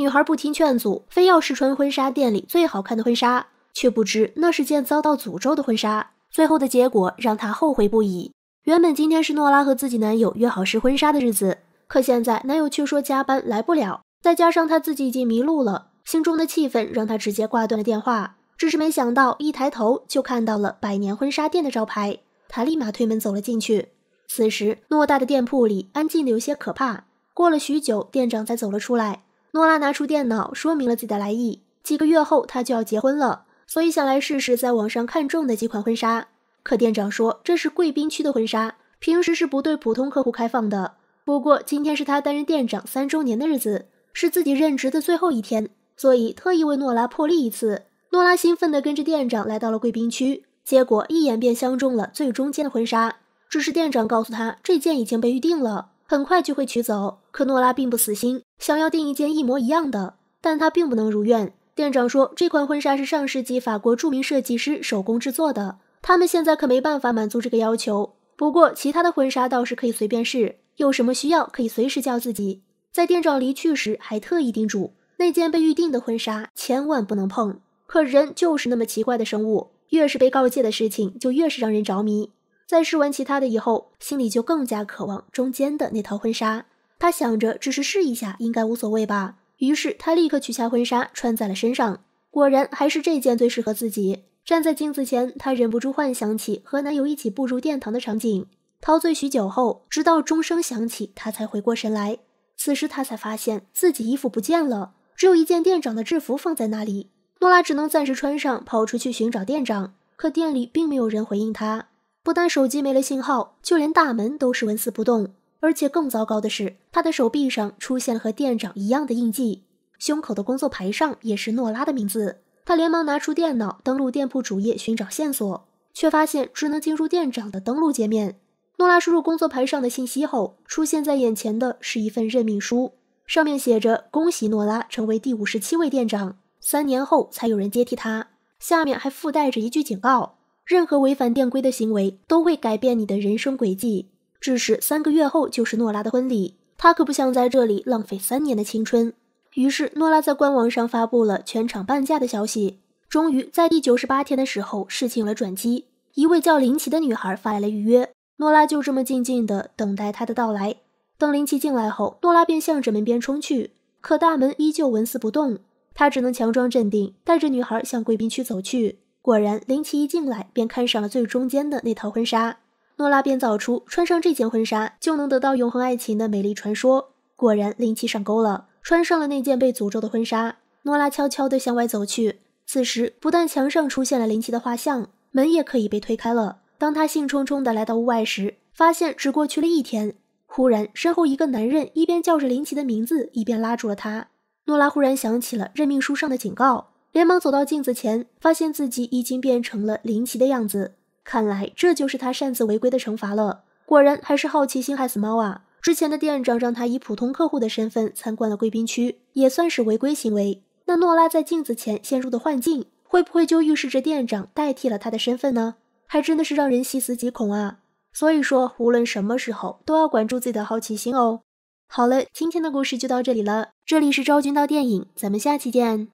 女孩不听劝阻，非要试穿婚纱店里最好看的婚纱，却不知那是件遭到诅咒的婚纱。最后的结果让她后悔不已。原本今天是诺拉和自己男友约好试婚纱的日子，可现在男友却说加班来不了，再加上她自己已经迷路了，心中的气愤让她直接挂断了电话。只是没想到，一抬头就看到了百年婚纱店的招牌，她立马推门走了进去。此时偌大的店铺里安静的有些可怕。过了许久，店长才走了出来。诺拉拿出电脑，说明了自己的来意。几个月后，她就要结婚了，所以想来试试在网上看中的几款婚纱。可店长说，这是贵宾区的婚纱，平时是不对普通客户开放的。不过今天是他担任店长三周年的日子，是自己任职的最后一天，所以特意为诺拉破例一次。诺拉兴奋地跟着店长来到了贵宾区，结果一眼便相中了最中间的婚纱。只是店长告诉他，这件已经被预定了。很快就会取走。可诺拉并不死心，想要订一件一模一样的，但她并不能如愿。店长说，这款婚纱是上世纪法国著名设计师手工制作的，他们现在可没办法满足这个要求。不过，其他的婚纱倒是可以随便试，有什么需要可以随时叫自己。在店长离去时，还特意叮嘱那件被预定的婚纱千万不能碰。可人就是那么奇怪的生物，越是被告诫的事情，就越是让人着迷。在试完其他的以后，心里就更加渴望中间的那套婚纱。他想着，只是试一下，应该无所谓吧。于是他立刻取下婚纱，穿在了身上。果然，还是这件最适合自己。站在镜子前，他忍不住幻想起和男友一起步入殿堂的场景。陶醉许久后，直到钟声响起，他才回过神来。此时他才发现自己衣服不见了，只有一件店长的制服放在那里。诺拉只能暂时穿上，跑出去寻找店长。可店里并没有人回应他。不但手机没了信号，就连大门都是纹丝不动。而且更糟糕的是，他的手臂上出现了和店长一样的印记，胸口的工作牌上也是诺拉的名字。他连忙拿出电脑，登录店铺主页寻找线索，却发现只能进入店长的登录界面。诺拉输入工作牌上的信息后，出现在眼前的是一份任命书，上面写着：“恭喜诺拉成为第五十七位店长，三年后才有人接替他。”下面还附带着一句警告。任何违反店规的行为都会改变你的人生轨迹。致使三个月后就是诺拉的婚礼，他可不想在这里浪费三年的青春。于是，诺拉在官网上发布了全场半价的消息。终于，在第九十八天的时候，事情有了转机。一位叫林奇的女孩发来了预约，诺拉就这么静静的等待她的到来。等林奇进来后，诺拉便向着门边冲去，可大门依旧纹丝不动，她只能强装镇定，带着女孩向贵宾区走去。果然，林奇一进来便看上了最中间的那套婚纱，诺拉便造出穿上这件婚纱就能得到永恒爱情的美丽传说。果然，林奇上钩了，穿上了那件被诅咒的婚纱。诺拉悄悄地向外走去，此时不但墙上出现了林奇的画像，门也可以被推开了。当他兴冲冲地来到屋外时，发现只过去了一天。忽然，身后一个男人一边叫着林奇的名字，一边拉住了他。诺拉忽然想起了任命书上的警告。连忙走到镜子前，发现自己已经变成了林奇的样子。看来这就是他擅自违规的惩罚了。果然还是好奇心害死猫啊！之前的店长让他以普通客户的身份参观了贵宾区，也算是违规行为。那诺拉在镜子前陷入的幻境，会不会就预示着店长代替了他的身份呢？还真的是让人细思极恐啊！所以说，无论什么时候都要管住自己的好奇心哦。好了，今天的故事就到这里了。这里是昭君道电影，咱们下期见。